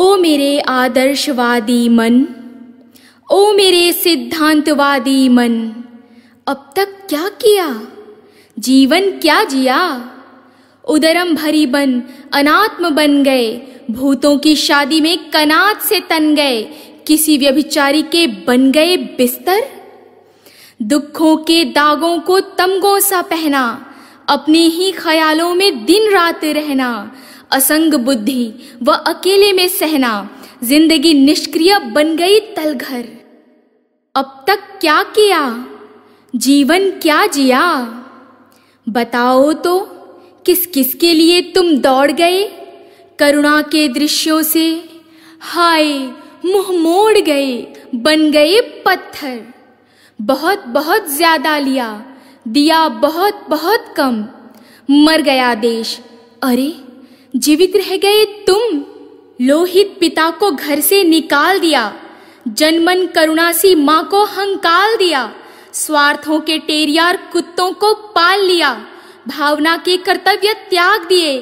ओ मेरे आदर्शवादी मन ओ मेरे सिद्धांतवादी मन अब तक क्या किया जीवन क्या जिया उदरम भरी बन अनात्म बन गए भूतों की शादी में कनात से तन गए किसी व्यभिचारी के बन गए बिस्तर दुखों के दागों को तमगों सा पहना अपने ही ख्यालों में दिन रात रहना असंग बुद्धि व अकेले में सहना जिंदगी निष्क्रिय बन गई तलघर अब तक क्या किया जीवन क्या जिया बताओ तो किस किस के लिए तुम दौड़ गए करुणा के दृश्यों से हाय मुंह मोड़ गए बन गए पत्थर बहुत बहुत ज्यादा लिया दिया बहुत बहुत कम मर गया देश अरे जीवित रह गए तुम लोहित पिता को घर से निकाल दिया जनमन करुणासी माँ को हंकाल दिया स्वार्थों के टेरियार कुत्तों को पाल लिया भावना के कर्तव्य त्याग दिए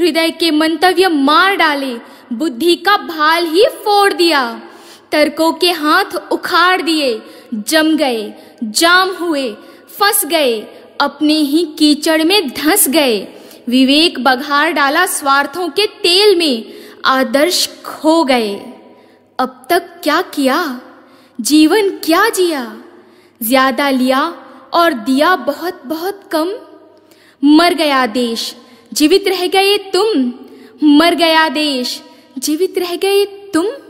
हृदय के मंतव्य मार डाले बुद्धि का भाल ही फोड़ दिया तर्कों के हाथ उखाड़ दिए जम गए जाम हुए फंस गए अपने ही कीचड़ में धंस गए विवेक बघार डाला स्वार्थों के तेल में आदर्श खो गए अब तक क्या किया जीवन क्या जिया ज्यादा लिया और दिया बहुत बहुत कम मर गया देश जीवित रह गए तुम मर गया देश जीवित रह गए तुम